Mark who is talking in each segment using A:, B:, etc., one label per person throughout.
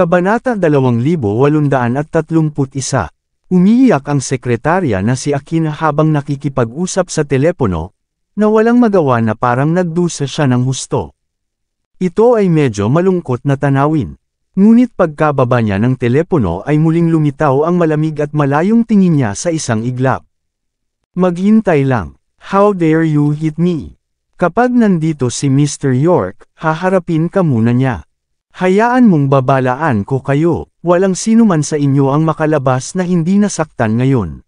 A: Kabanata 2831 Umiiyak ang sekretarya na si Akina habang nakikipag-usap sa telepono, na walang magawa na parang nagdusa siya ng husto. Ito ay medyo malungkot na tanawin. Ngunit pagkababa niya ng telepono ay muling lumitaw ang malamig at malayong tingin niya sa isang iglap. Maghintay lang. How dare you hit me? Kapag nandito si Mr. York, haharapin ka muna niya. Hayaan mong babalaan ko kayo, walang sino man sa inyo ang makalabas na hindi nasaktan ngayon.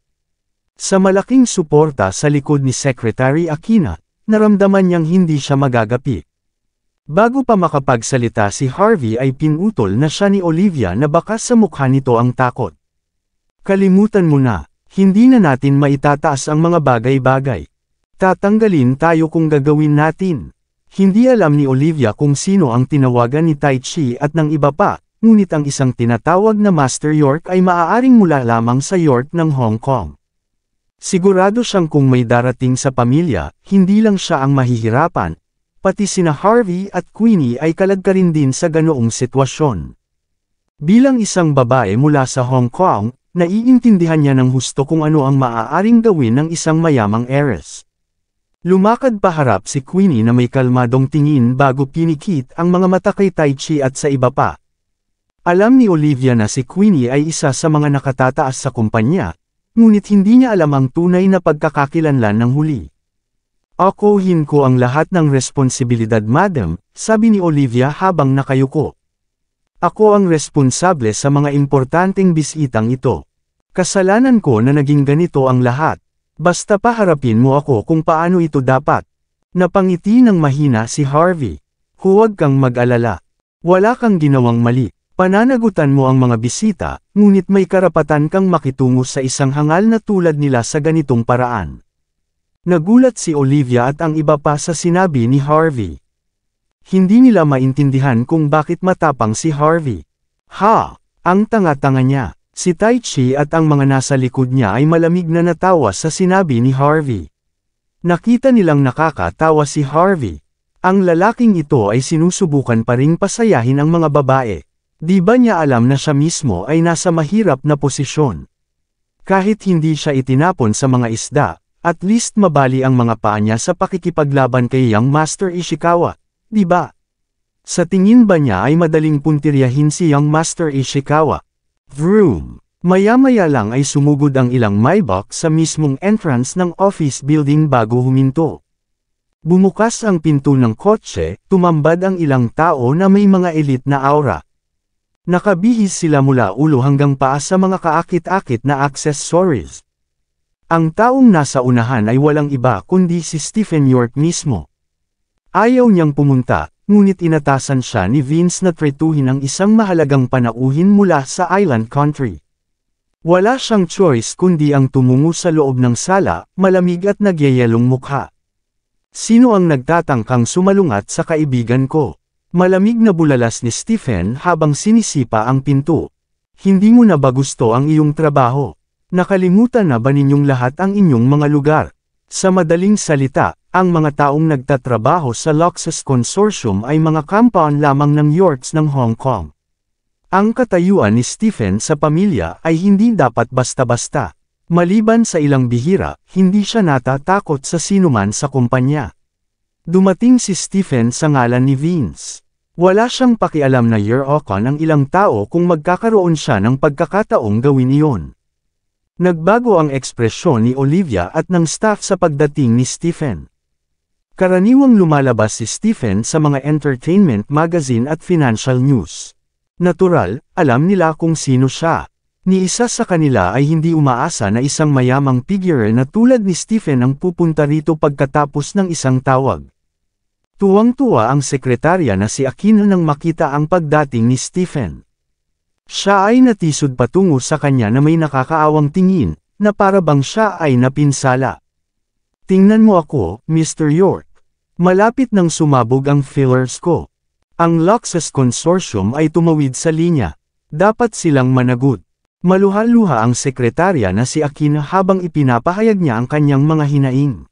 A: Sa malaking suporta sa likod ni Secretary Aquina, naramdaman niyang hindi siya magagapi. Bago pa makapagsalita si Harvey ay pinutol na siya ni Olivia na baka sa mukha nito ang takot. Kalimutan mo na, hindi na natin maitataas ang mga bagay-bagay. Tatanggalin tayo kung gagawin natin. Hindi alam ni Olivia kung sino ang tinawagan ni Tai Chi at ng iba pa, ngunit ang isang tinatawag na Master York ay maaaring mula lamang sa York ng Hong Kong. Sigurado siyang kung may darating sa pamilya, hindi lang siya ang mahihirapan, pati sina Harvey at Queenie ay kalagkarin din sa ganoong sitwasyon. Bilang isang babae mula sa Hong Kong, naiintindihan niya ng husto kung ano ang maaaring gawin ng isang mayamang heiress. Lumakad paharap si Queenie na may kalmadong tingin bago pinikit ang mga mata kay Tai Chi at sa iba pa. Alam ni Olivia na si Queenie ay isa sa mga nakatataas sa kumpanya, ngunit hindi niya alam ang tunay na pagkakakilanlan ng huli. Akuhin ko ang lahat ng responsibilidad madam, sabi ni Olivia habang nakayuko. Ako ang responsable sa mga importanteng bisitang ito. Kasalanan ko na naging ganito ang lahat. Basta paharapin mo ako kung paano ito dapat. Napangiti ng mahina si Harvey. Huwag kang mag-alala. Wala kang ginawang mali. Pananagutan mo ang mga bisita, ngunit may karapatan kang makitungo sa isang hangal na tulad nila sa ganitong paraan. Nagulat si Olivia at ang iba pa sa sinabi ni Harvey. Hindi nila maintindihan kung bakit matapang si Harvey. Ha! Ang tanga-tanga niya. Si Tai Chi at ang mga nasa likod niya ay malamig na natawa sa sinabi ni Harvey. Nakita nilang nakakatawa si Harvey. Ang lalaking ito ay sinusubukan pa ring pasayahin ang mga babae. Di ba niya alam na siya mismo ay nasa mahirap na posisyon? Kahit hindi siya itinapon sa mga isda, at least mabali ang mga paa niya sa pakikipaglaban kay Young Master Ishikawa, di ba? Sa tingin ba niya ay madaling puntiryahin si Young Master Ishikawa, Vroom! Maya-maya lang ay sumugod ang ilang Maybach sa mismong entrance ng office building bago huminto. Bumukas ang pinto ng kotse, tumambad ang ilang tao na may mga elite na aura. Nakabihis sila mula ulo hanggang paa sa mga kaakit-akit na accessories. Ang taong nasa unahan ay walang iba kundi si Stephen York mismo. Ayaw niyang pumunta, ngunit inatasan siya ni Vince na tretuhin ang isang mahalagang panauhin mula sa island country. Wala siyang choice kundi ang tumungo sa loob ng sala, malamig at nagyayalong mukha. Sino ang nagtatangkang sumalungat sa kaibigan ko? Malamig na bulalas ni Stephen habang sinisipa ang pinto. Hindi mo na ba gusto ang iyong trabaho? Nakalimutan na ba ninyong lahat ang inyong mga lugar? Sa madaling salita, ang mga taong nagtatrabaho sa Luxus Consortium ay mga kampaon lamang ng Yorks ng Hong Kong. Ang katayuan ni Stephen sa pamilya ay hindi dapat basta-basta. Maliban sa ilang bihira, hindi siya natatakot sa sinuman sa kumpanya. Dumating si Stephen sa ngalan ni Vince. Wala siyang pakialam na year ocon ang ilang tao kung magkakaroon siya ng pagkakataong gawin iyon. Nagbago ang ekspresyon ni Olivia at ng staff sa pagdating ni Stephen. Karaniwang lumalabas si Stephen sa mga entertainment magazine at financial news. Natural, alam nila kung sino siya. Ni isa sa kanila ay hindi umaasa na isang mayamang figure na tulad ni Stephen ang pupunta rito pagkatapos ng isang tawag. Tuwang-tuwa ang sekretarya na si Aquino nang makita ang pagdating ni Stephen. Siya ay natisod patungo sa kanya na may nakakaawang tingin, na para bang siya ay napinsala. Tingnan mo ako, Mr. York. Malapit nang sumabog ang fillers ko. Ang Luxus Consortium ay tumawid sa linya. Dapat silang managod. Maluha-luha ang sekretarya na si Akin habang ipinapahayag niya ang kanyang mga hinaing.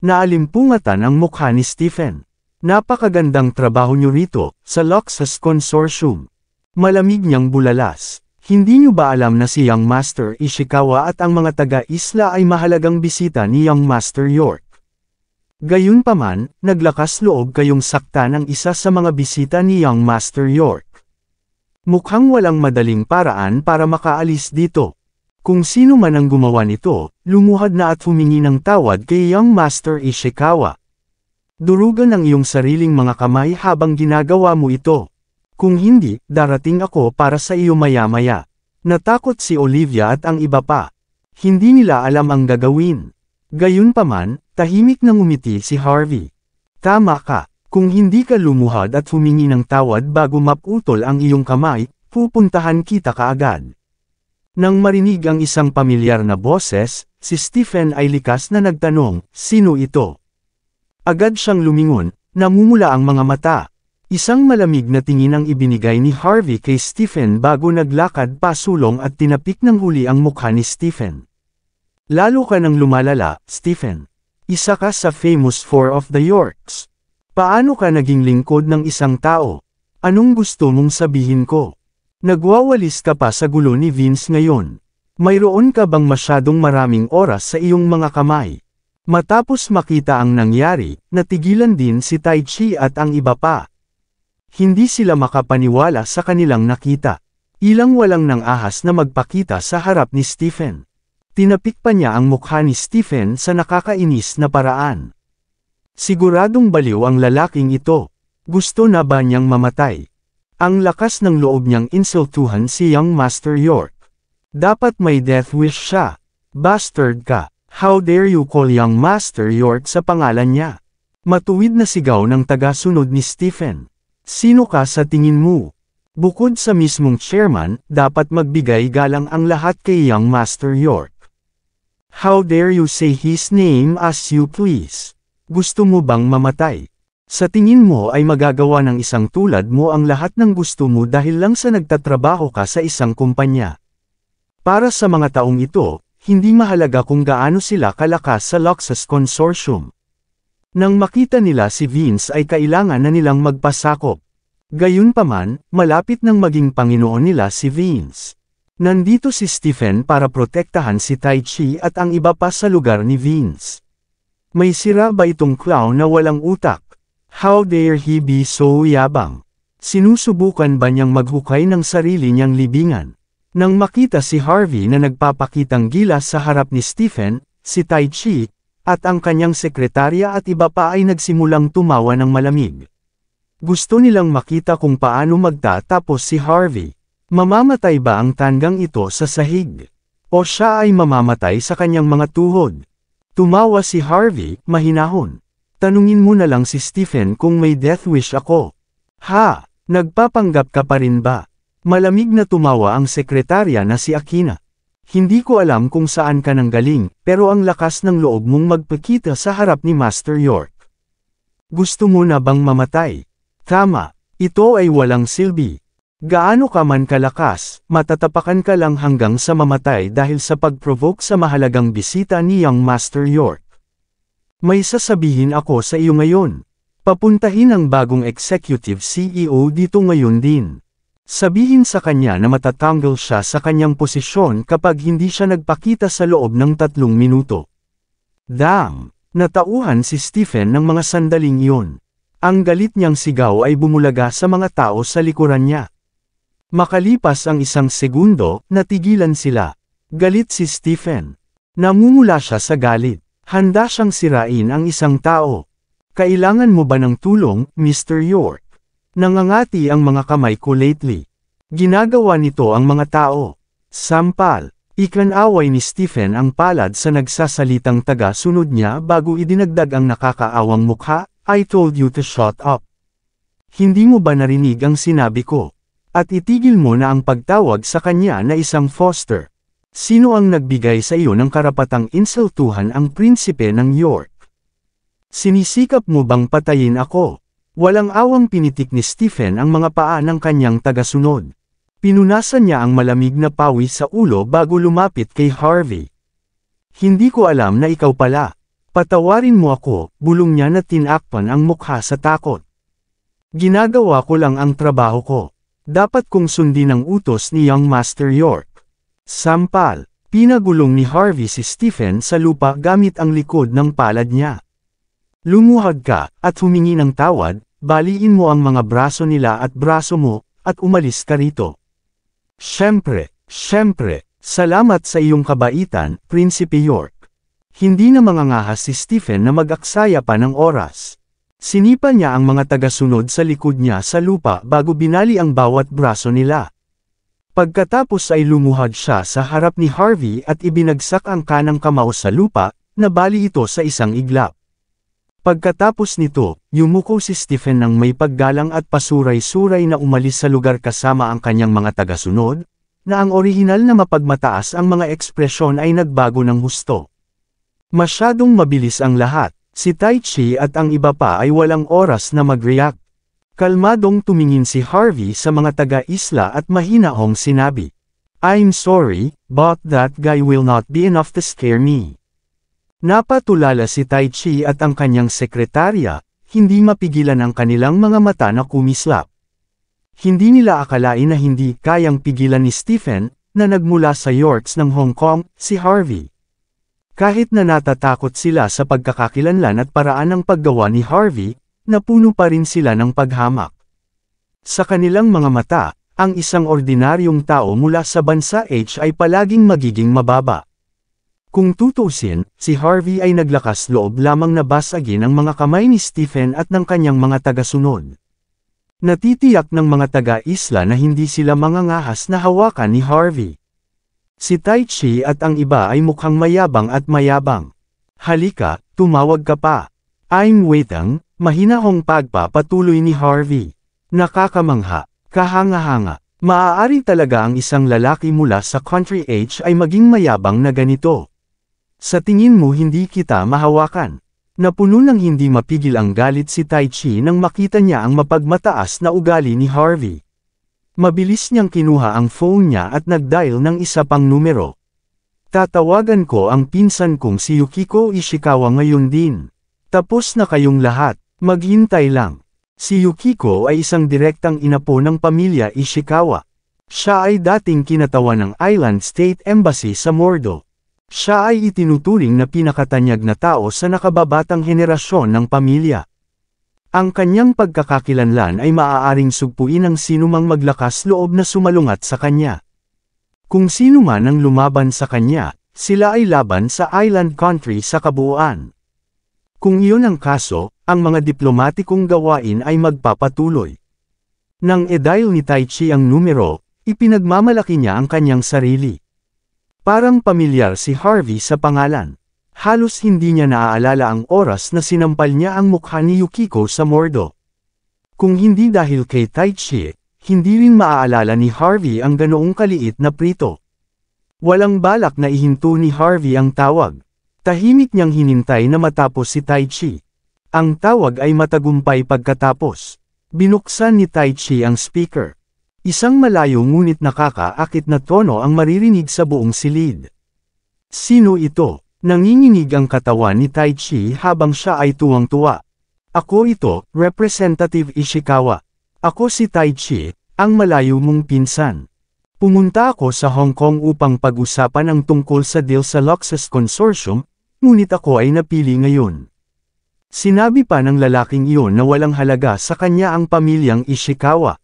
A: Naalimpungatan ang mukha ni Stephen. Napakagandang trabaho niyo rito, sa Luxus Consortium. Malamig niyang bulalas. Hindi nyo ba alam na si Young Master Ishikawa at ang mga taga-isla ay mahalagang bisita ni Young Master York? Gayunpaman, naglakas loob kayong saktan ng isa sa mga bisita ni Young Master York. Mukhang walang madaling paraan para makaalis dito. Kung sino man ang gumawa nito, lumuhad na at humingi ng tawad kay Young Master Ishikawa. Durugan ang iyong sariling mga kamay habang ginagawa mo ito. Kung hindi, darating ako para sa iyo maya-maya. Natakot si Olivia at ang iba pa. Hindi nila alam ang gagawin. Gayunpaman, tahimik na ngumiti si Harvey. Tama ka, kung hindi ka lumuhad at humingi ng tawad bago maputol ang iyong kamay, pupuntahan kita kaagad. Nang marinig ang isang pamilyar na boses, si Stephen ay likas na nagtanong, sino ito? Agad siyang lumingon, namumula ang mga mata. Isang malamig na tingin ang ibinigay ni Harvey kay Stephen bago naglakad pasulong at tinapik ng huli ang mukha ni Stephen. Lalo ka nang lumalala, Stephen. Isa ka sa famous four of the Yorks. Paano ka naging lingkod ng isang tao? Anong gusto mong sabihin ko? Nagwawalis ka pa sa gulo ni Vince ngayon. Mayroon ka bang masyadong maraming oras sa iyong mga kamay? Matapos makita ang nangyari, natigilan din si Tai Chi at ang iba pa. Hindi sila makapaniwala sa kanilang nakita. Ilang walang nang ahas na magpakita sa harap ni Stephen. Tinapik pa niya ang mukha ni Stephen sa nakakainis na paraan. Siguradong baliw ang lalaking ito. Gusto na ba niyang mamatay? Ang lakas ng loob niyang insultuhan si Young Master York. Dapat may death wish siya. Bastard ka. How dare you call Young Master York sa pangalan niya? Matuwid na sigaw ng taga-sunod ni Stephen. Sino ka sa tingin mo? Bukod sa mismong chairman, dapat magbigay galang ang lahat kay Young Master York. How dare you say his name as you please? Gusto mo bang mamatay? Sa tingin mo ay magagawa ng isang tulad mo ang lahat ng gusto mo dahil lang sa nagtatrabaho ka sa isang kumpanya. Para sa mga taong ito, hindi mahalaga kung gaano sila kalakas sa Luxus Consortium. Nang makita nila si Vince ay kailangan na nilang magpasakop. Gayunpaman, malapit nang maging Panginoon nila si Vince. Nandito si Stephen para protektahan si Tai Chi at ang iba pa sa lugar ni Vince. May sira ba itong clown na walang utak? How dare he be so yabang? Sinusubukan ba niyang maghukay ng sarili niyang libingan? Nang makita si Harvey na nagpapakitang gilas sa harap ni Stephen, si Tai Chi, at ang kanyang sekretarya at iba pa ay nagsimulang tumawa ng malamig. Gusto nilang makita kung paano magtatapos si Harvey. Mamamatay ba ang tanggang ito sa sahig? O siya ay mamamatay sa kanyang mga tuhod? Tumawa si Harvey, mahinahon. Tanungin mo na lang si Stephen kung may death wish ako. Ha, nagpapanggap ka pa rin ba? Malamig na tumawa ang sekretarya na si Akina. Hindi ko alam kung saan ka nang galing, pero ang lakas ng loob mong magpakita sa harap ni Master York. Gusto mo na bang mamatay? Tama, ito ay walang silbi. Gaano ka man kalakas, matatapakan ka lang hanggang sa mamatay dahil sa pag-provoke sa mahalagang bisita ni Young Master York. May sasabihin ako sa iyo ngayon. Papuntahin ang bagong executive CEO dito ngayon din. Sabihin sa kanya na matatanggal siya sa kanyang posisyon kapag hindi siya nagpakita sa loob ng tatlong minuto. Damn! Natauhan si Stephen ng mga sandaling iyon. Ang galit niyang sigaw ay bumulaga sa mga tao sa likuran niya. Makalipas ang isang segundo, natigilan sila. Galit si Stephen. Namumula siya sa galit. Handa siyang sirain ang isang tao. Kailangan mo ba ng tulong, Mr. York? Nangangati ang mga kamay ko lately. Ginagawa nito ang mga tao. Sampal, ikanaway ni Stephen ang palad sa nagsasalitang taga-sunod niya bago idinagdag ang nakakaawang mukha, I told you to shut up. Hindi mo ba narinig ang sinabi ko? At itigil mo na ang pagtawag sa kanya na isang foster. Sino ang nagbigay sa iyo ng karapatang insultuhan ang prinsipe ng York? Sinisikap mo bang patayin ako? Walang awang pinitik ni Stephen ang mga paa ng kanyang tagasunod. Pinunasan niya ang malamig na pawis sa ulo bago lumapit kay Harvey. Hindi ko alam na ikaw pala. Patawarin mo ako, bulong niya na tinakpan ang mukha sa takot. Ginagawa ko lang ang trabaho ko. Dapat kong sundin ang utos ni Young Master York. Sampal, pinagulong ni Harvey si Stephen sa lupa gamit ang likod ng palad niya. Lumuhag ka, at humingi ng tawad, baliin mo ang mga braso nila at braso mo, at umalis ka rito. Siyempre, siyempre, salamat sa iyong kabaitan, Prinsipe York. Hindi na mangangahas si Stephen na mag-aksaya pa ng oras. Sinipa niya ang mga tagasunod sa likod niya sa lupa bago binali ang bawat braso nila. Pagkatapos ay lumuhad siya sa harap ni Harvey at ibinagsak ang kanang kamao sa lupa, nabali ito sa isang iglap. Pagkatapos nito, yumuko si Stephen ng may paggalang at pasuray-suray na umalis sa lugar kasama ang kanyang mga tagasunod, na ang orihinal na mapagmataas ang mga ekspresyon ay nagbago ng husto. Masyadong mabilis ang lahat, si Tai Chi at ang iba pa ay walang oras na mag-react. Kalmadong tumingin si Harvey sa mga taga-isla at mahinahong sinabi, I'm sorry, but that guy will not be enough to scare me. Napatulala si Tai Chi at ang kanyang sekretarya, hindi mapigilan ang kanilang mga mata na kumislap. Hindi nila akalain na hindi kayang pigilan ni Stephen, na nagmula sa Yorks ng Hong Kong, si Harvey. Kahit na natatakot sila sa pagkakakilanlan at paraan ng paggawa ni Harvey, napuno pa rin sila ng paghamak. Sa kanilang mga mata, ang isang ordinaryong tao mula sa bansa H ay palaging magiging mababa. Kung tutusin, si Harvey ay naglakas loob lamang na basagin ang mga kamay ni Stephen at ng kanyang mga tagasunod. Natitiyak ng mga taga-isla na hindi sila mangangahas na hawakan ni Harvey. Si Tai Chi at ang iba ay mukhang mayabang at mayabang. Halika, tumawag ka pa. I'm waitang, mahinahong pagpapatuloy ni Harvey. Nakakamangha, kahanga-hanga. Maaari talaga ang isang lalaki mula sa country age ay maging mayabang na ganito. Sa tingin mo hindi kita mahawakan. Napuno ng hindi mapigil ang galit si Tai Chi nang makita niya ang mapagmataas na ugali ni Harvey. Mabilis niyang kinuha ang phone niya at nagdial ng isa pang numero. Tatawagan ko ang pinsan kong si Yukiko Ishikawa ngayon din. Tapos na kayong lahat, maghintay lang. Si Yukiko ay isang direktang inapo ng pamilya Ishikawa. Siya ay dating kinatawa ng Island State Embassy sa Mordo. Siya ay itinuturing na pinakatanyag na tao sa nakababatang henerasyon ng pamilya. Ang kanyang pagkakakilanlan ay maaaring sugpuin ang sinumang maglakas loob na sumalungat sa kanya. Kung sino man ang lumaban sa kanya, sila ay laban sa island country sa kabuuan. Kung iyon ang kaso, ang mga diplomatikong gawain ay magpapatuloy. Nang edile ni Tai Chi ang numero, ipinagmamalaki niya ang kanyang sarili. Parang pamilyar si Harvey sa pangalan. Halos hindi niya naaalala ang oras na sinampal niya ang mukha ni Yukiko sa Mordo. Kung hindi dahil kay Taichi, hindi rin maaalala ni Harvey ang ganoong kaliit na prito. Walang balak na ihinto ni Harvey ang tawag. Tahimik niyang hinintay na matapos si Taichi. Ang tawag ay matagumpay pagkatapos. Binuksan ni Taichi ang speaker. Isang malayo ngunit nakakaakit na tono ang maririnig sa buong silid. Sino ito? Nanginginig ang katawan ni Tai Chi habang siya ay tuwang-tuwa. Ako ito, Representative Ishikawa. Ako si Tai Chi, ang malayo mong pinsan. Pumunta ako sa Hong Kong upang pag-usapan ang tungkol sa deal sa Luxus Consortium, ngunit ako ay napili ngayon. Sinabi pa ng lalaking iyon na walang halaga sa kanya ang pamilyang Ishikawa.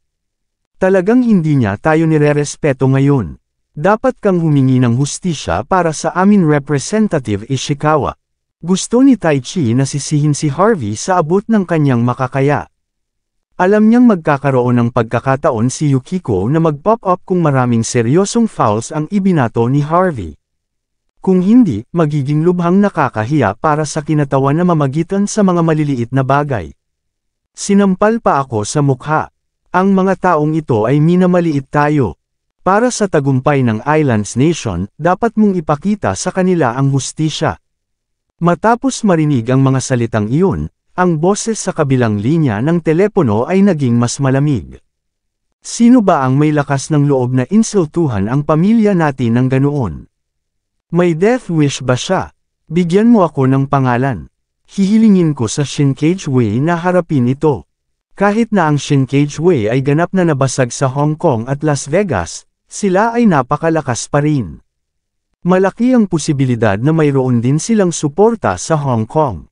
A: Talagang hindi niya tayo nirerespeto ngayon. Dapat kang humingi ng hustisya para sa amin Representative Ishikawa. Gusto ni Tai Chi na sisihin si Harvey sa abot ng kanyang makakaya. Alam niyang magkakaroon ng pagkakataon si Yukiko na mag-pop up kung maraming seryosong fouls ang ibinato ni Harvey. Kung hindi, magiging lubhang nakakahiya para sa kinatawan na mamagitan sa mga maliliit na bagay. Sinampal pa ako sa mukha. Ang mga taong ito ay minamaliit tayo. Para sa tagumpay ng Islands Nation, dapat mong ipakita sa kanila ang hustisya. Matapos marinig ang mga salitang iyon, ang boses sa kabilang linya ng telepono ay naging mas malamig. Sino ba ang may lakas ng loob na insultuhan ang pamilya natin ng ganoon? May death wish ba siya? Bigyan mo ako ng pangalan. Hihilingin ko sa Shinkage Way na harapin ito. Kahit na ang Cage Way ay ganap na nabasag sa Hong Kong at Las Vegas, sila ay napakalakas pa rin. Malaki ang posibilidad na mayroon din silang suporta sa Hong Kong.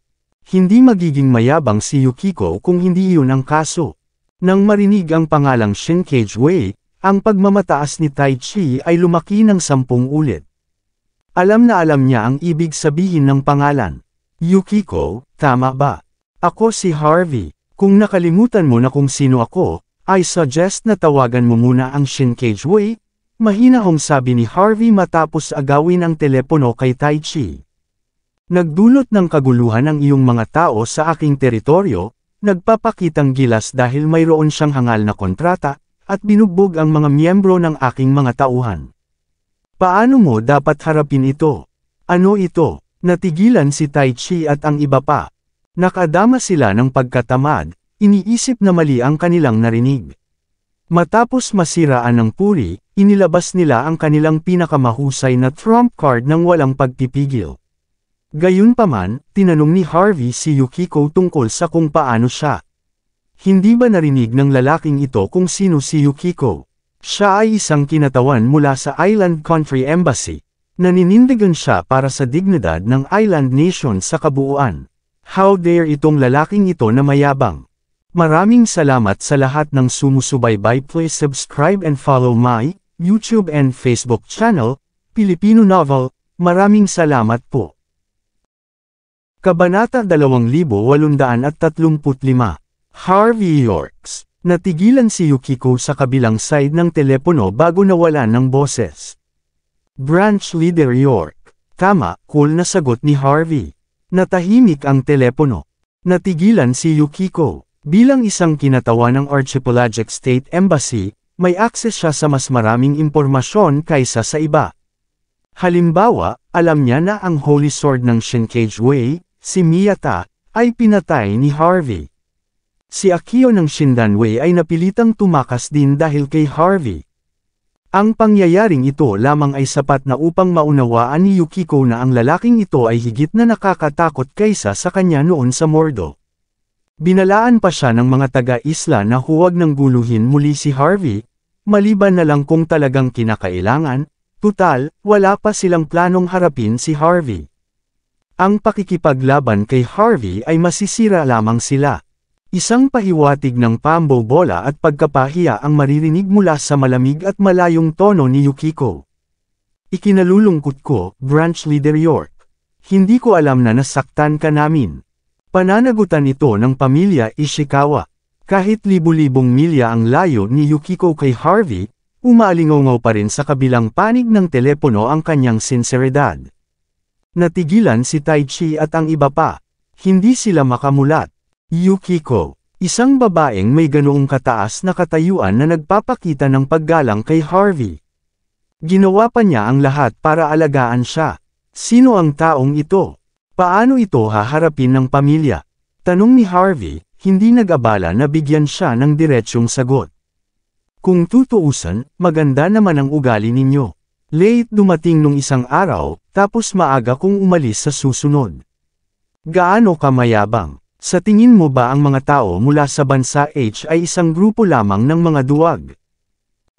A: Hindi magiging mayabang si Yukiko kung hindi iyon ang kaso. Nang marinig ang pangalang Cage Way, ang pagmamataas ni Tai Chi ay lumaki ng sampung ulit. Alam na alam niya ang ibig sabihin ng pangalan. Yukiko, tama ba? Ako si Harvey. Kung nakalimutan mo na kung sino ako, I suggest na tawagan mo muna ang Shinkage Wei, mahinahong sabi ni Harvey matapos agawin ang telepono kay Tai Chi. Nagdulot ng kaguluhan ang iyong mga tao sa aking teritoryo, nagpapakitang gilas dahil mayroon siyang hangal na kontrata, at binugbog ang mga miyembro ng aking mga tauhan. Paano mo dapat harapin ito? Ano ito? Natigilan si Tai Chi at ang iba pa. Nakadama sila ng pagkatamad, iniisip na mali ang kanilang narinig. Matapos masiraan ng puri, inilabas nila ang kanilang pinakamahusay na trump card ng walang pagpipigil. Gayunpaman, tinanong ni Harvey si Yukiko tungkol sa kung paano siya. Hindi ba narinig ng lalaking ito kung sino si Yukiko? Siya ay isang kinatawan mula sa Island Country Embassy. Naninindigan siya para sa dignidad ng island nation sa kabuuan. How dare itong lalaking ito na mayabang. Maraming salamat sa lahat ng sumusubaybay please subscribe and follow my YouTube and Facebook channel, Filipino Novel, maraming salamat po. Kabanata 2835 Harvey Yorks Natigilan si Yukiko sa kabilang side ng telepono bago nawalan ng boses. Branch Leader York Tama, cool na sagot ni Harvey. Natahimik ang telepono. Natigilan si Yukiko. Bilang isang kinatawa ng Archipelagic State Embassy, may akses siya sa mas maraming impormasyon kaysa sa iba. Halimbawa, alam niya na ang Holy Sword ng Shinkage Way, si Miyata, ay pinatay ni Harvey. Si Akio ng Shindan Way ay napilitang tumakas din dahil kay Harvey. Ang pangyayaring ito lamang ay sapat na upang maunawaan ni Yukiko na ang lalaking ito ay higit na nakakatakot kaysa sa kanya noon sa Mordo. Binalaan pa siya ng mga taga-isla na huwag nang guluhin muli si Harvey, maliban na lang kung talagang kinakailangan, tutal, wala pa silang planong harapin si Harvey. Ang pakikipaglaban kay Harvey ay masisira lamang sila. Isang pahiwatig ng pambobola at pagkapahiya ang maririnig mula sa malamig at malayong tono ni Yukiko. Ikinalulungkot ko, Branch Leader York. Hindi ko alam na nasaktan ka namin. Pananagutan ito ng pamilya Ishikawa. Kahit libu-libong milya ang layo ni Yukiko kay Harvey, umalingongaw pa rin sa kabilang panig ng telepono ang kanyang sinseridad. Natigilan si Tai Chi at ang iba pa. Hindi sila makamulat. Yukiko, isang babaeng may ganoong kataas na katayuan na nagpapakita ng paggalang kay Harvey. Ginawa pa niya ang lahat para alagaan siya. Sino ang taong ito? Paano ito haharapin ng pamilya? Tanong ni Harvey, hindi nag-abala na bigyan siya ng diretsyong sagot. Kung tutuusan, maganda naman ang ugali ninyo. Late dumating nung isang araw, tapos maaga kong umalis sa susunod. Gaano ka mayabang? Sa tingin mo ba ang mga tao mula sa bansa H ay isang grupo lamang ng mga duwag?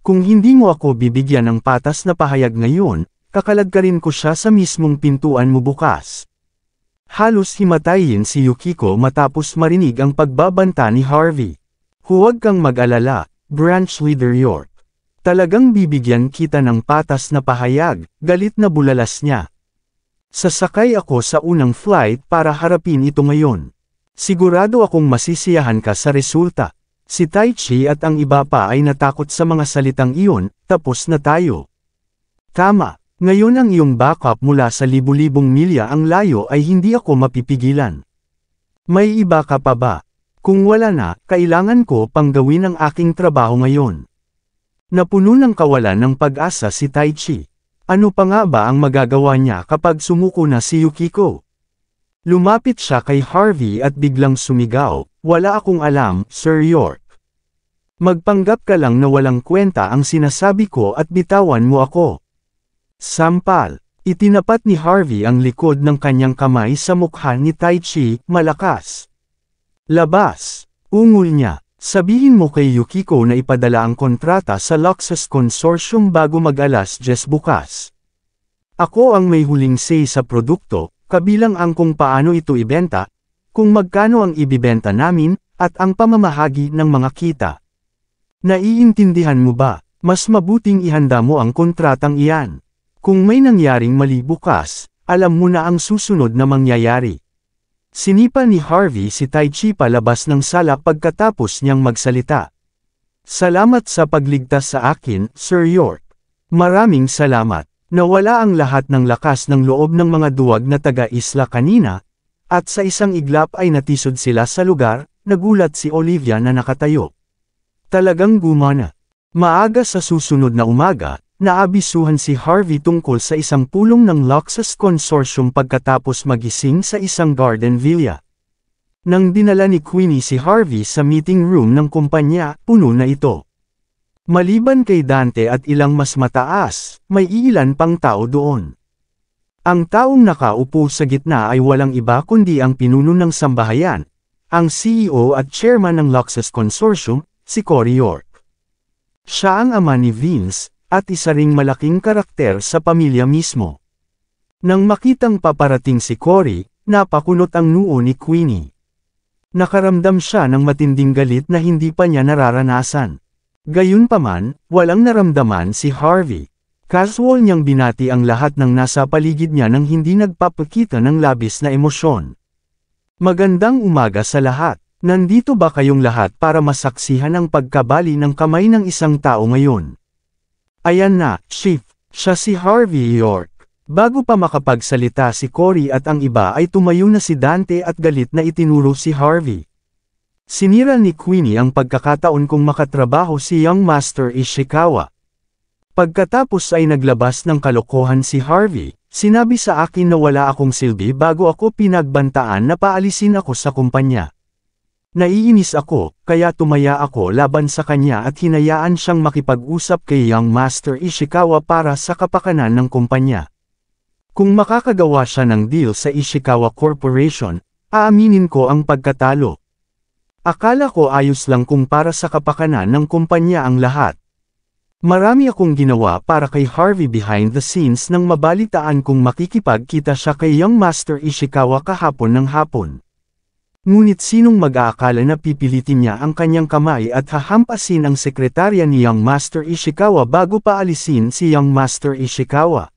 A: Kung hindi mo ako bibigyan ng patas na pahayag ngayon, ka rin ko siya sa mismong pintuan mo bukas. Halos himatayin si Yukiko matapos marinig ang pagbabanta ni Harvey. Huwag kang mag-alala, Branch Leader York. Talagang bibigyan kita ng patas na pahayag, galit na bulalas niya. Sasakay ako sa unang flight para harapin ito ngayon. Sigurado akong masisiyahan ka sa resulta. Si Tai Chi at ang iba pa ay natakot sa mga salitang iyon, tapos na tayo. Tama, ngayon ang iyong backup mula sa libu-libong milya ang layo ay hindi ako mapipigilan. May iba ka pa ba? Kung wala na, kailangan ko pang gawin ang aking trabaho ngayon. Napuno ng kawalan ng pag-asa si Tai Chi. Ano pa nga ba ang magagawa niya kapag sumuko na si Yukiko? Lumapit siya kay Harvey at biglang sumigaw, wala akong alam, Sir York. Magpanggap ka lang na walang kwenta ang sinasabi ko at bitawan mo ako. Sampal, itinapat ni Harvey ang likod ng kanyang kamay sa mukha ni Tai Chi, malakas. Labas, ungol niya, sabihin mo kay Yukiko na ipadala ang kontrata sa Luxus Consortium bago mag-alas bukas. Ako ang may huling say sa produkto, kabilang ang kung paano ito ibenta, kung magkano ang ibibenta namin, at ang pamamahagi ng mga kita. Naiintindihan mo ba, mas mabuting ihanda mo ang kontratang iyan. Kung may nangyaring mali bukas, alam mo na ang susunod na mangyayari. Sinipa ni Harvey si Tai Chi palabas ng sala pagkatapos niyang magsalita. Salamat sa pagligtas sa akin, Sir York. Maraming salamat. Nawala ang lahat ng lakas ng loob ng mga duwag na taga-isla kanina, at sa isang iglap ay natisod sila sa lugar, nagulat si Olivia na nakatayo. Talagang gumana. Maaga sa susunod na umaga, naabisuhan si Harvey tungkol sa isang pulong ng Luxus Consortium pagkatapos magising sa isang garden villa. Nang dinala ni Queenie si Harvey sa meeting room ng kumpanya, puno na ito. Maliban kay Dante at ilang mas mataas, may ilan pang tao doon. Ang taong nakaupo sa gitna ay walang iba kundi ang pinuno ng sambahayan, ang CEO at chairman ng Luxus Consortium, si Cory York. Siya ang ama ni Vince, at isa ring malaking karakter sa pamilya mismo. Nang makitang paparating si Cory, napakunot ang noo ni Queenie. Nakaramdam siya ng matinding galit na hindi pa niya nararanasan. Gayunpaman, walang naramdaman si Harvey. Casual niyang binati ang lahat ng nasa paligid niya nang hindi nagpapakita ng labis na emosyon. Magandang umaga sa lahat. Nandito ba kayong lahat para masaksihan ang pagkabali ng kamay ng isang tao ngayon? Ayan na, Chief. Siya si Harvey York. Bago pa makapagsalita si Cory at ang iba ay tumayo na si Dante at galit na itinuro si Harvey. Sinira ni Queenie ang pagkakataon kong makatrabaho si Young Master Ishikawa. Pagkatapos ay naglabas ng kalokohan si Harvey, sinabi sa akin na wala akong silbi bago ako pinagbantaan na paalisin ako sa kumpanya. Naiinis ako, kaya tumaya ako laban sa kanya at hinayaan siyang makipag-usap kay Young Master Ishikawa para sa kapakanan ng kumpanya. Kung makakagawa siya ng deal sa Ishikawa Corporation, aaminin ko ang pagkatalo, Akala ko ayos lang kung para sa kapakanan ng kumpanya ang lahat. Marami akong ginawa para kay Harvey behind the scenes nang mabalitaan kong makikipagkita siya kay Young Master Ishikawa kahapon ng hapon. Ngunit sinong mag-aakala na pipilitin niya ang kanyang kamay at hahampasin ang sekretarya ni Young Master Ishikawa bago paalisin si Young Master Ishikawa?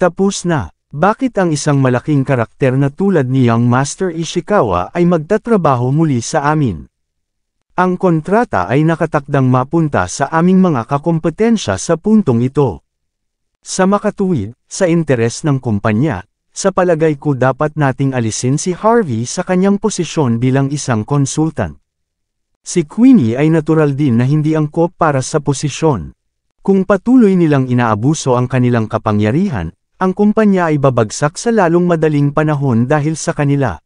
A: Tapos na. Bakit ang isang malaking karakter na tulad ni Young Master Ishikawa ay magtatrabaho muli sa amin? Ang kontrata ay nakatakdang mapunta sa aming mga kakompetensya sa puntong ito. Sa makatuwid, sa interes ng kumpanya, sa palagay ko dapat nating alisin si Harvey sa kanyang posisyon bilang isang consultant. Si Queenie ay natural din na hindi angkop para sa posisyon. Kung patuloy nilang inaabuso ang kanilang kapangyarihan, ang kumpanya ay babagsak sa lalong madaling panahon dahil sa kanila.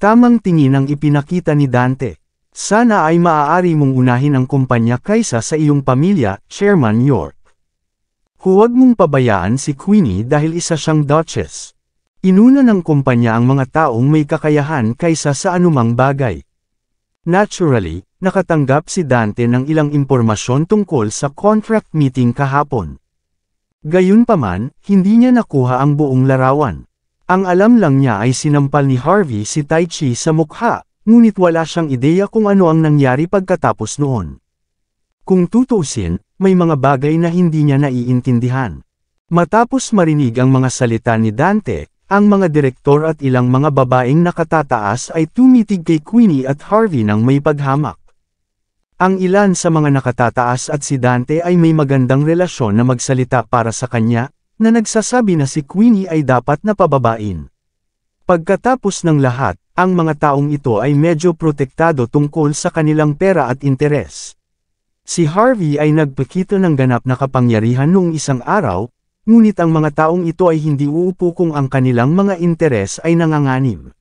A: Tamang tingin ang ipinakita ni Dante. Sana ay maaari mong unahin ang kumpanya kaysa sa iyong pamilya, Chairman York. Huwag mong pabayaan si Queenie dahil isa siyang duchess. Inuna ng kumpanya ang mga taong may kakayahan kaysa sa anumang bagay. Naturally, nakatanggap si Dante ng ilang impormasyon tungkol sa contract meeting kahapon. Gayunpaman, hindi niya nakuha ang buong larawan. Ang alam lang niya ay sinampal ni Harvey si Tai Chi sa mukha, ngunit wala siyang ideya kung ano ang nangyari pagkatapos noon. Kung tutusin, may mga bagay na hindi niya naiintindihan. Matapos marinig ang mga salita ni Dante, ang mga direktor at ilang mga babaeng nakatataas ay tumitig kay Queenie at Harvey ng may paghamak. Ang ilan sa mga nakatataas at si Dante ay may magandang relasyon na magsalita para sa kanya, na nagsasabi na si Queenie ay dapat na pababain. Pagkatapos ng lahat, ang mga taong ito ay medyo protektado tungkol sa kanilang pera at interes. Si Harvey ay nagpakita ng ganap na kapangyarihan noong isang araw, ngunit ang mga taong ito ay hindi uupo kung ang kanilang mga interes ay nanganganim.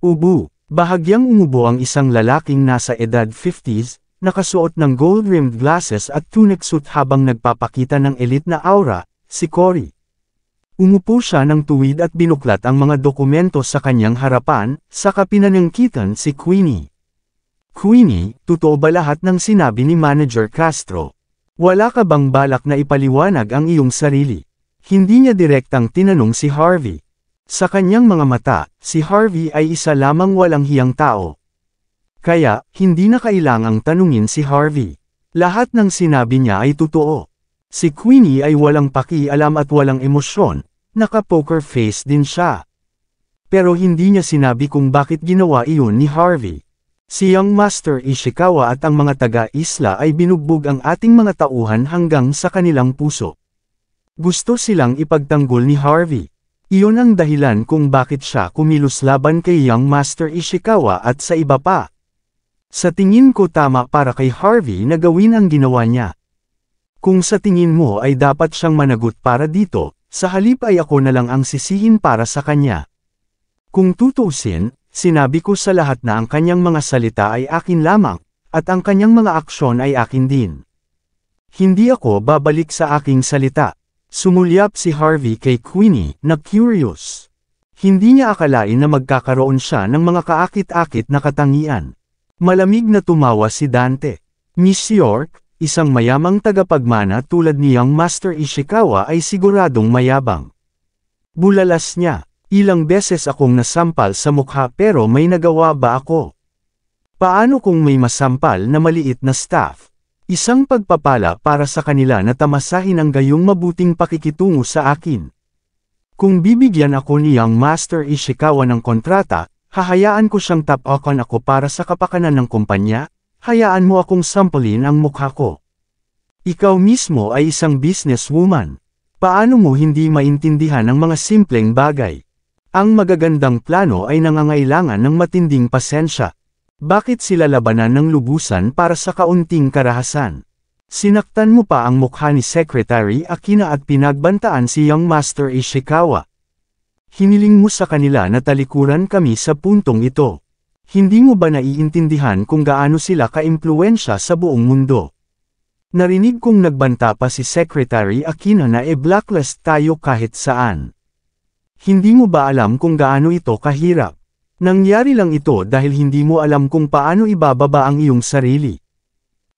A: Ubu, bahagyang umubo ang isang lalaking nasa edad 50s, nakasuot ng gold-rimmed glasses at tunic suit habang nagpapakita ng elite na aura, si Cory. Umupo siya ng tuwid at binuklat ang mga dokumento sa kanyang harapan, sa pinanangkitan si Queenie. Queenie, totoo ba lahat ng sinabi ni Manager Castro? Wala ka bang balak na ipaliwanag ang iyong sarili? Hindi niya direktang tinanong si Harvey. Sa kanyang mga mata, si Harvey ay isa lamang walang hiyang tao, kaya, hindi na kailangang tanungin si Harvey. Lahat ng sinabi niya ay totoo. Si Queenie ay walang pakialam at walang emosyon, naka-poker face din siya. Pero hindi niya sinabi kung bakit ginawa iyon ni Harvey. Si Young Master Ishikawa at ang mga taga-isla ay binugbog ang ating mga tauhan hanggang sa kanilang puso. Gusto silang ipagtanggol ni Harvey. Iyon ang dahilan kung bakit siya kumilos laban kay Young Master Ishikawa at sa iba pa. Sa tingin ko tama para kay Harvey na gawin ang ginawa niya. Kung sa tingin mo ay dapat siyang managot para dito, sa halip ay ako na lang ang sisihin para sa kanya. Kung tutusin, sinabi ko sa lahat na ang kanyang mga salita ay akin lamang, at ang kanyang mga aksyon ay akin din. Hindi ako babalik sa aking salita. Sumulyap si Harvey kay Queenie na curious. Hindi niya akalain na magkakaroon siya ng mga kaakit-akit na katangian. Malamig na tumawa si Dante. Miss York, isang mayamang tagapagmana tulad niyang Master Ishikawa ay siguradong mayabang. Bulalas niya, ilang beses akong nasampal sa mukha pero may nagawa ba ako? Paano kung may masampal na maliit na staff? Isang pagpapala para sa kanila na tamasahin ang gayong mabuting pakikitungo sa akin. Kung bibigyan ako niyang Master Ishikawa ng kontrata, Hahayaan ko siyang tapakan ako para sa kapakanan ng kumpanya, hayaan mo akong sampulin ang mukha ko. Ikaw mismo ay isang businesswoman. Paano mo hindi maintindihan ang mga simpleng bagay? Ang magagandang plano ay nangangailangan ng matinding pasensya. Bakit sila labanan ng lubusan para sa kaunting karahasan? Sinaktan mo pa ang mukha ni Secretary Akina at pinagbantaan si Young Master Ishikawa. Hiniling mo sa kanila na talikuran kami sa puntong ito. Hindi mo ba naiintindihan kung gaano sila kaimpluensya sa buong mundo? Narinig kong nagbanta pa si Secretary Aquino na e-blacklist tayo kahit saan. Hindi mo ba alam kung gaano ito kahirap? Nangyari lang ito dahil hindi mo alam kung paano ibababa ang iyong sarili.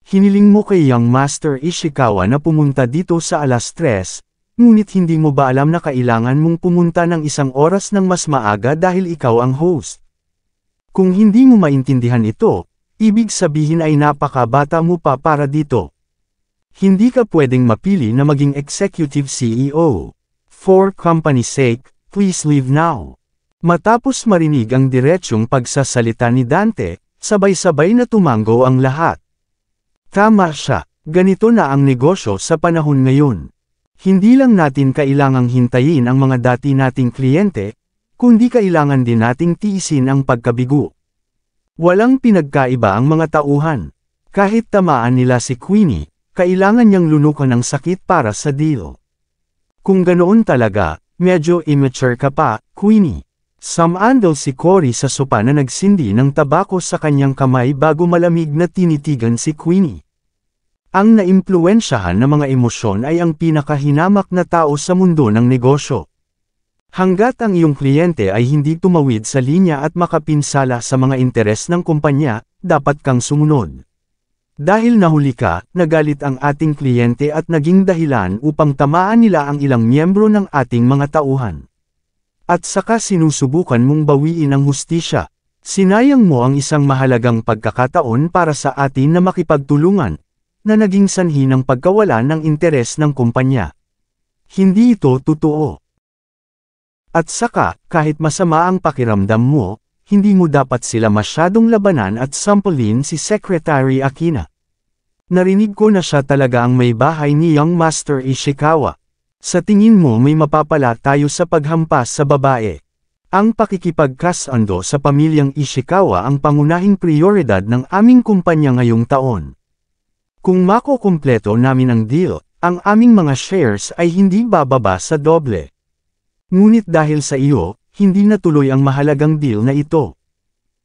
A: Hiniling mo kay Young Master Ishikawa na pumunta dito sa alas 3, Ngunit hindi mo ba alam na kailangan mong pumunta ng isang oras ng mas maaga dahil ikaw ang host? Kung hindi mo maintindihan ito, ibig sabihin ay napakabata mo pa para dito. Hindi ka pwedeng mapili na maging executive CEO. For company's sake, please leave now. Matapos marinig ang diretsyong pagsasalita ni Dante, sabay-sabay na tumango ang lahat. Tama siya, ganito na ang negosyo sa panahon ngayon. Hindi lang natin kailangang hintayin ang mga dati nating kliyente, kundi kailangan din nating tiisin ang pagkabigo. Walang pinagkaiba ang mga tauhan. Kahit tamaan nila si Queenie, kailangan niyang lunukan ang sakit para sa deal. Kung ganoon talaga, medyo immature ka pa, Queenie. Samandal si Cory sa sopa na nagsindi ng tabako sa kanyang kamay bago malamig na tinitigan si Queenie. Ang naimpluwensyahan ng mga emosyon ay ang pinakahinamak na tao sa mundo ng negosyo. Hanggat ang iyong kliyente ay hindi tumawid sa linya at makapinsala sa mga interes ng kumpanya, dapat kang sumunod. Dahil nahuli ka, nagalit ang ating kliyente at naging dahilan upang tamaan nila ang ilang miyembro ng ating mga tauhan. At saka sinusubukan mong bawiin ang hustisya. Sinayang mo ang isang mahalagang pagkakataon para sa atin na makipagtulungan, na naging sanhi ng pagkawala ng interes ng kumpanya. Hindi ito totoo. At saka, kahit masama ang pakiramdam mo, hindi mo dapat sila masyadong labanan at sampulin si Secretary Akina. Narinig ko na siya talaga ang may bahay ni Young Master Ishikawa. Sa tingin mo may mapapala tayo sa paghampas sa babae. Ang pakikipagkasando sa pamilyang Ishikawa ang pangunahing prioridad ng aming kumpanya ngayong taon. Kung makukumpleto namin ang deal, ang aming mga shares ay hindi bababa sa doble. Ngunit dahil sa iyo, hindi natuloy ang mahalagang deal na ito.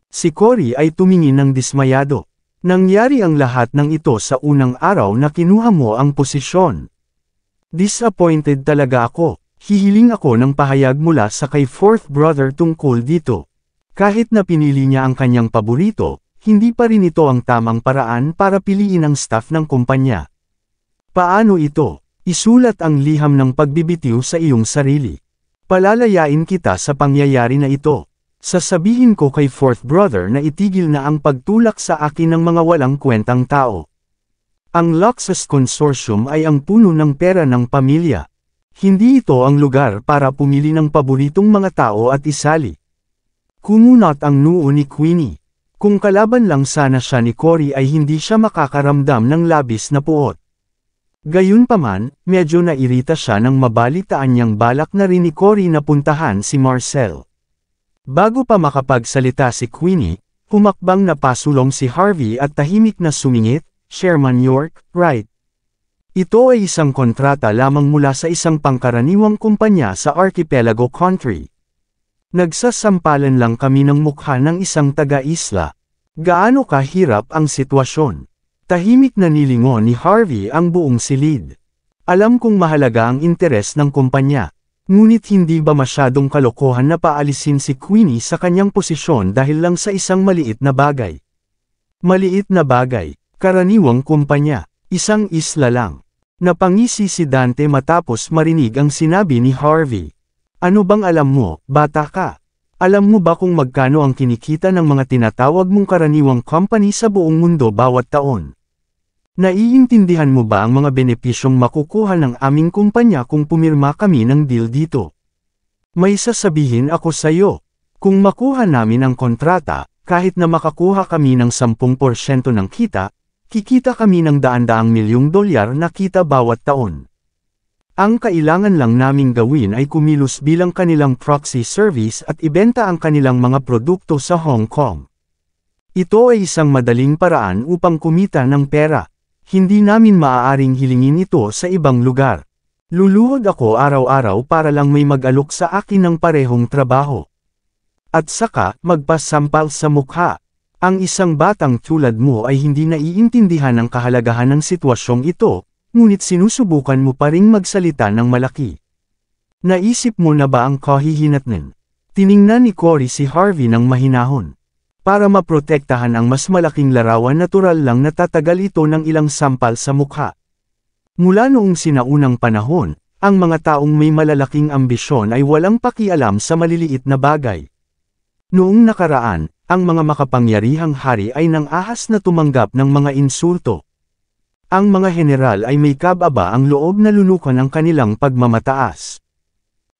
A: Si Cory ay tumingin ng dismayado. Nangyari ang lahat ng ito sa unang araw na kinuha mo ang posisyon. Disappointed talaga ako. Hihiling ako ng pahayag mula sa kay fourth brother tungkol dito. Kahit na pinili niya ang kanyang paborito, hindi pa rin ito ang tamang paraan para piliin ang staff ng kumpanya. Paano ito? Isulat ang liham ng pagbibitiw sa iyong sarili. Palalayain kita sa pangyayari na ito. Sasabihin ko kay fourth brother na itigil na ang pagtulak sa akin ng mga walang kwentang tao. Ang Luxus Consortium ay ang puno ng pera ng pamilya. Hindi ito ang lugar para pumili ng paboritong mga tao at isali. Kumunot ang noo ni Queenie. Kung kalaban lang sana siya ni Cory ay hindi siya makakaramdam ng labis na puot. Gayunpaman, medyo nairita siya nang mabalitaan niyang balak na rin ni Cory na puntahan si Marcel. Bago pa makapagsalita si Queenie, humakbang na pasulong si Harvey at tahimik na sumingit, Sherman York, right. Ito ay isang kontrata lamang mula sa isang pangkaraniwang kumpanya sa Archipelago Country. Nagsasampalan lang kami ng mukha ng isang taga-isla. Gaano kahirap ang sitwasyon. Tahimik na nilingon ni Harvey ang buong silid. Alam kong mahalaga ang interes ng kumpanya. Ngunit hindi ba masyadong kalokohan na paalisin si Queenie sa kanyang posisyon dahil lang sa isang maliit na bagay? Maliit na bagay, karaniwang kumpanya, isang isla lang. Napangisi si Dante matapos marinig ang sinabi ni Harvey. Ano bang alam mo, bata ka? Alam mo ba kung magkano ang kinikita ng mga tinatawag mong karaniwang company sa buong mundo bawat taon? Naiintindihan mo ba ang mga benepisyong makukuha ng aming kumpanya kung pumirma kami ng deal dito? May sasabihin ako sa iyo. Kung makuha namin ang kontrata, kahit na makakuha kami ng 10% ng kita, kikita kami ng daan-daang milyong dolyar na kita bawat taon. Ang kailangan lang naming gawin ay kumilos bilang kanilang proxy service at ibenta ang kanilang mga produkto sa Hong Kong. Ito ay isang madaling paraan upang kumita ng pera. Hindi namin maaaring hilingin ito sa ibang lugar. Luluhod ako araw-araw para lang may mag-alok sa akin ng parehong trabaho. At saka, magpasampal sa mukha. Ang isang batang tulad mo ay hindi naiintindihan ang kahalagahan ng sitwasyong ito, ngunit sinusubukan mo pa rin magsalita ng malaki. Naisip mo na ba ang kahihinatnan? Tiningnan ni Cory si Harvey ng mahinahon. Para maprotektahan ang mas malaking larawan natural lang natatagal ito ng ilang sampal sa mukha. Mula noong sinaunang panahon, ang mga taong may malalaking ambisyon ay walang pakialam sa maliliit na bagay. Noong nakaraan, ang mga makapangyarihang hari ay nang ahas na tumanggap ng mga insulto. Ang mga general ay may kababa ang loob na lulukan ang kanilang pagmamataas.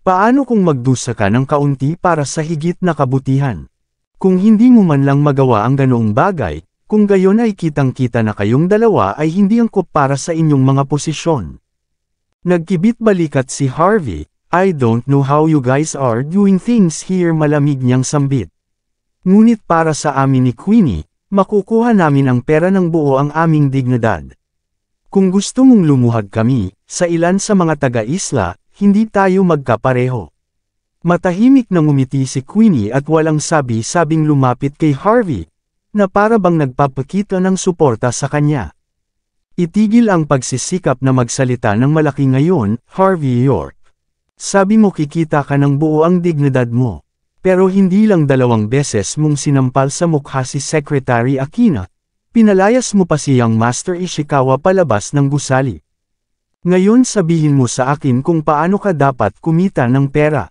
A: Paano kung magdusa ka ng kaunti para sa higit na kabutihan? Kung hindi mo man lang magawa ang ganoong bagay, kung gayon ay kitang-kita na kayong dalawa ay hindi angkop para sa inyong mga posisyon. Nagkibit balikat si Harvey, I don't know how you guys are doing things here malamig niyang sambit. Ngunit para sa amin ni Queenie, makukuha namin ang pera ng buo ang aming dignidad. Kung gusto mong lumuhag kami, sa ilan sa mga taga-isla, hindi tayo magkapareho. Matahimik na ngumiti si Queenie at walang sabi-sabing lumapit kay Harvey, na para bang nagpapakita ng suporta sa kanya. Itigil ang pagsisikap na magsalita ng malaki ngayon, Harvey York. Sabi mo kikita ka ng buo ang dignidad mo. Pero hindi lang dalawang beses mong sinampal sa mukha si Secretary Aquino, Pinalayas mo pa siyang Master Ishikawa palabas ng gusali. Ngayon sabihin mo sa akin kung paano ka dapat kumita ng pera.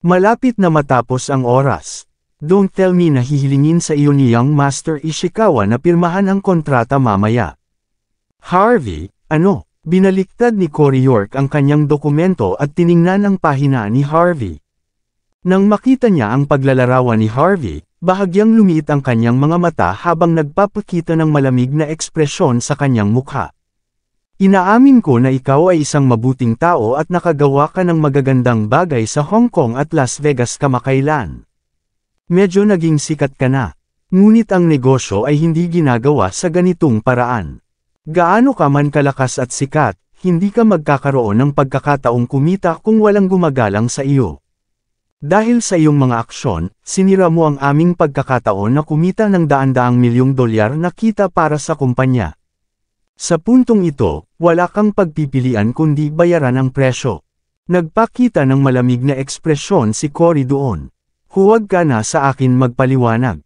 A: Malapit na matapos ang oras. Don't tell me na hihilingin sa iyo ni Young Master Ishikawa na pirmahan ang kontrata mamaya. Harvey, ano? Binaliktad ni Cory York ang kanyang dokumento at tiningnan ang pahina ni Harvey. Nang makita niya ang paglalarawan ni Harvey, bahagyang lumiit ang kanyang mga mata habang nagpapakita ng malamig na ekspresyon sa kanyang mukha. Inaamin ko na ikaw ay isang mabuting tao at nakagawa ka ng magagandang bagay sa Hong Kong at Las Vegas kamakailan. Medyo naging sikat ka na. Ngunit ang negosyo ay hindi ginagawa sa ganitong paraan. Gaano ka man kalakas at sikat, hindi ka magkakaroon ng pagkakataong kumita kung walang gumagalang sa iyo. Dahil sa iyong mga aksyon, sinira mo ang aming pagkakataon na kumita ng daan-daang milyong dolyar na kita para sa kumpanya. Sa puntong ito, wala kang pagpipilian kundi bayaran ang presyo. Nagpakita ng malamig na ekspresyon si Cory doon. Huwag ka na sa akin magpaliwanag.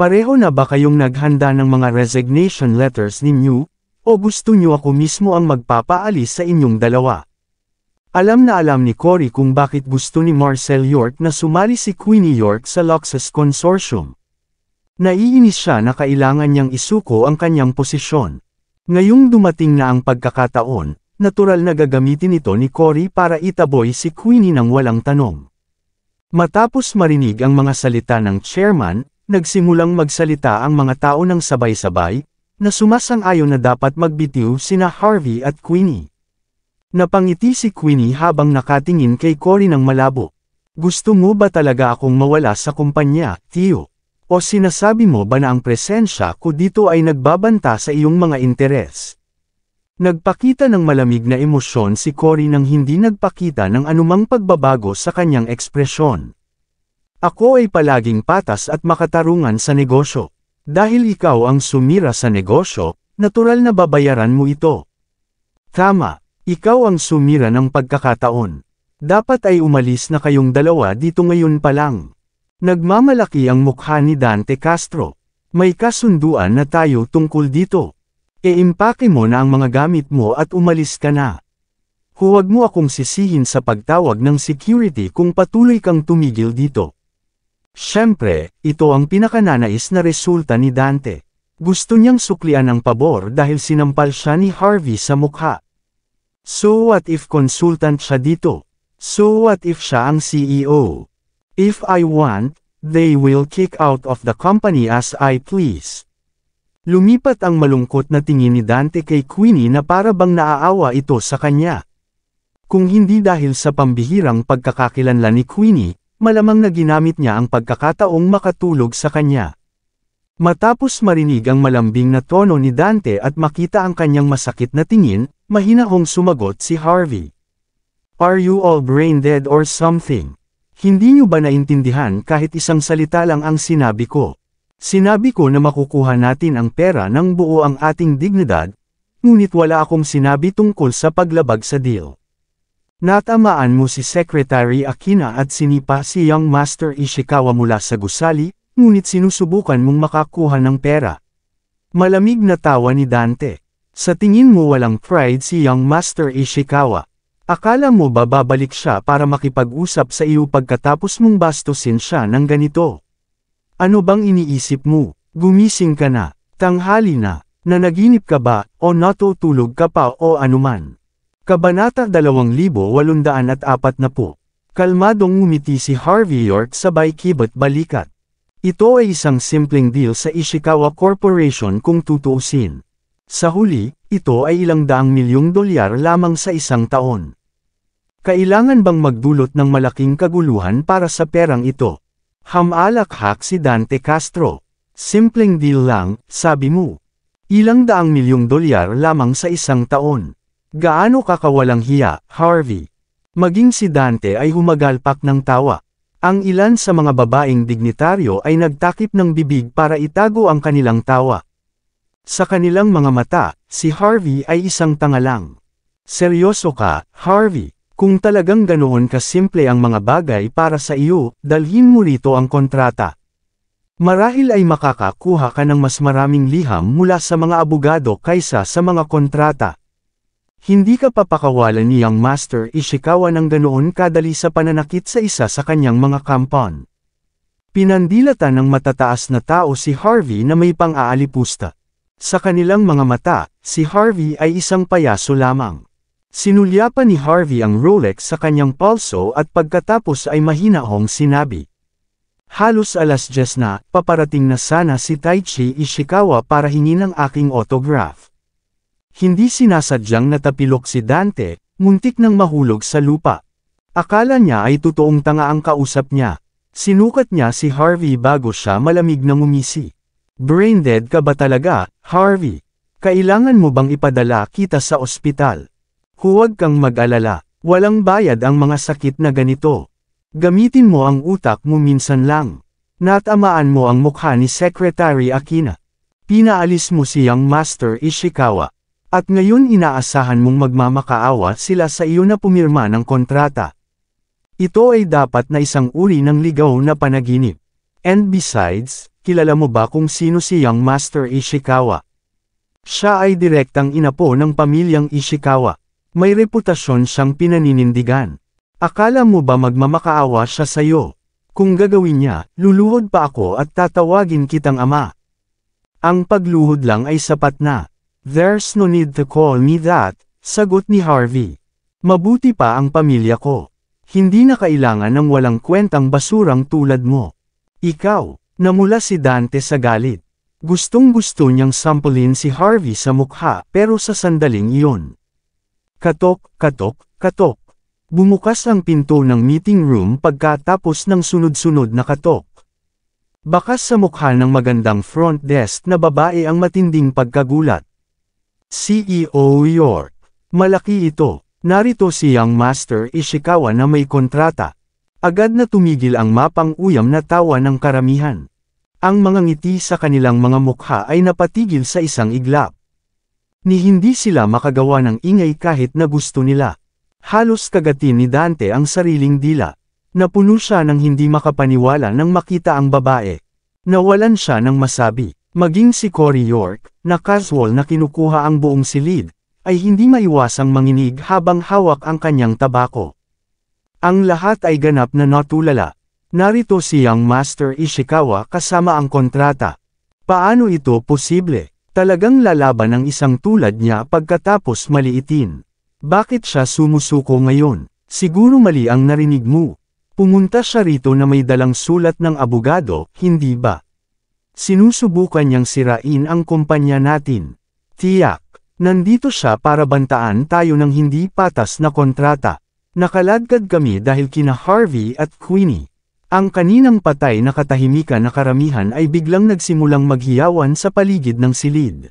A: Pareho na ba kayong naghanda ng mga resignation letters ni Mew, O gusto niyo ako mismo ang magpapaalis sa inyong dalawa? Alam na alam ni Cory kung bakit gusto ni Marcel York na sumali si Queenie York sa Luxus Consortium. Naiinis siya na kailangan niyang isuko ang kanyang posisyon. Ngayong dumating na ang pagkakataon, natural na gagamitin ito ni Cory para itaboy si Queenie ng walang tanong. Matapos marinig ang mga salita ng chairman, nagsimulang magsalita ang mga tao ng sabay-sabay, na sumasang-ayon na dapat magbitiw sina Harvey at Queenie. Napangiti si Queenie habang nakatingin kay Cory ng malabo. Gusto mo ba talaga akong mawala sa kumpanya, Tio? O sinasabi mo ba na ang presensya ko dito ay nagbabanta sa iyong mga interes? Nagpakita ng malamig na emosyon si Cory nang hindi nagpakita ng anumang pagbabago sa kanyang ekspresyon. Ako ay palaging patas at makatarungan sa negosyo. Dahil ikaw ang sumira sa negosyo, natural na babayaran mo ito. Tama, ikaw ang sumira ng pagkakataon. Dapat ay umalis na kayong dalawa dito ngayon pa lang. Nagmamalaki ang mukha ni Dante Castro. May kasunduan na tayo tungkol dito. e mo na ang mga gamit mo at umalis ka na. Huwag mo akong sisihin sa pagtawag ng security kung patuloy kang tumigil dito. Siyempre, ito ang pinakananais na resulta ni Dante. Gusto niyang suklian ang pabor dahil sinampal siya ni Harvey sa mukha. So what if consultant siya dito? So what if siya ang CEO? If I want, they will kick out of the company as I please. Lumipat ang malungkot na tingin ni Dante kay Queenie na para bang naaawa ito sa kanya. Kung hindi dahil sa pambihirang pagkakakilanlan ni Queenie, malamang na ginamit niya ang pagkakataong makatulog sa kanya. Matapos marinig ang malambing na tono ni Dante at makita ang kanyang masakit na tingin, Mahinahong sumagot si Harvey. Are you all brain dead or something? Hindi niyo ba naintindihan kahit isang salita lang ang sinabi ko? Sinabi ko na makukuha natin ang pera ng buo ang ating dignidad, ngunit wala akong sinabi tungkol sa paglabag sa deal. Natamaan mo si Secretary Akina at sinipa si Young Master Ishikawa mula sa gusali, ngunit sinusubukan mong makakuha ng pera. Malamig na tawa ni Dante. Sa tingin mo walang pride si Young Master Ishikawa. Akala mo ba babalik siya para makipag-usap sa iyo pagkatapos mong bastusin siya ng ganito? Ano bang iniisip mo? Gumising ka na, tanghali na, nanaginip ka ba, o natutulog ka pa o anuman? Kabanata 2840 Kalmadong ngumiti si Harvey York sabay kibot balikat. Ito ay isang simpleng deal sa Ishikawa Corporation kung tutuusin. Sa huli, ito ay ilang daang milyong dolyar lamang sa isang taon. Kailangan bang magdulot ng malaking kaguluhan para sa perang ito? Hamalakhak si Dante Castro. Simpleng deal lang, sabi mo. Ilang daang milyong dolyar lamang sa isang taon. Gaano kakawalang hiya, Harvey? Maging si Dante ay humagalpak ng tawa. Ang ilan sa mga babaeng dignitaryo ay nagtakip ng bibig para itago ang kanilang tawa. Sa kanilang mga mata, si Harvey ay isang tanga lang. Seryoso ka, Harvey. Kung talagang ganoon kasimple ang mga bagay para sa iyo, dalhin mo rito ang kontrata. Marahil ay makakakuha ka ng mas maraming liham mula sa mga abogado kaysa sa mga kontrata. Hindi ka papakawalan ni Young Master Ishikawa ng ganoon kadali sa pananakit sa isa sa kanyang mga kampon. Pinandilata ng matataas na tao si Harvey na may pang-aalipusta. Sa kanilang mga mata, si Harvey ay isang payaso lamang. Sinulyapan ni Harvey ang Rolex sa kanyang pulso at pagkatapos ay mahinahong sinabi. Halos alas 10 na, paparating na sana si Taichi Ishikawa para hingin ang aking autograph. Hindi sinasadyang natapilok si Dante, muntik nang mahulog sa lupa. Akala niya ay totoong tanga ang kausap niya. Sinukat niya si Harvey bago siya malamig na ngumisi. Brain dead ka ba talaga, Harvey? Kailangan mo bang ipadala kita sa ospital? Huwag kang mag-alala, walang bayad ang mga sakit na ganito. Gamitin mo ang utak mo minsan lang. Natamaan mo ang mukha ni Secretary Akina. Pinaalis mo siyang Master Ishikawa. At ngayon inaasahan mong magmamakaawa sila sa iyo na pumirma ng kontrata. Ito ay dapat na isang uri ng ligaw na panaginip. And besides, Kilala mo ba kung sino si Young Master Ishikawa? Siya ay direktang inapo ng pamilyang Ishikawa. May reputasyon siyang pinaninindigan. Akala mo ba magmamakaawa siya sayo? Kung gagawin niya, luluhod pa ako at tatawagin kitang ama. Ang pagluhod lang ay sapat na. There's no need to call me that, sagot ni Harvey. Mabuti pa ang pamilya ko. Hindi na kailangan ng walang kwentang basurang tulad mo. Ikaw, Namula si Dante sa galit. Gustong-gusto niyang sampulin si Harvey sa mukha pero sa sandaling iyon. Katok, katok, katok. Bumukas ang pinto ng meeting room pagkatapos ng sunod-sunod na katok. Bakas sa mukha ng magandang front desk na babae ang matinding pagkagulat. CEO York. Malaki ito. Narito si Young Master Ishikawa na may kontrata. Agad na tumigil ang mapang uyam na tawa ng karamihan. Ang mga ngiti sa kanilang mga mukha ay napatigil sa isang iglap. Ni hindi sila makagawa ng ingay kahit na gusto nila. Halos kagatin ni Dante ang sariling dila. Napuno siya ng hindi makapaniwala nang makita ang babae. Nawalan siya ng masabi. Maging si Cory York, na casual na kinukuha ang buong silid, ay hindi maiwasang manginig habang hawak ang kanyang tabako. Ang lahat ay ganap na natulala. Narito siyang Master Ishikawa kasama ang kontrata. Paano ito posible? Talagang lalaban ang isang tulad niya pagkatapos maliitin. Bakit siya sumusuko ngayon? Siguro mali ang narinig mo. Pumunta siya rito na may dalang sulat ng abogado, hindi ba? Sinusubukan niyang sirain ang kumpanya natin. Tiyak, nandito siya para bantaan tayo ng hindi patas na kontrata. Nakaladkad kami dahil kina Harvey at Queenie. Ang kaninang patay na katahimikan na karamihan ay biglang nagsimulang maghiyawan sa paligid ng silid.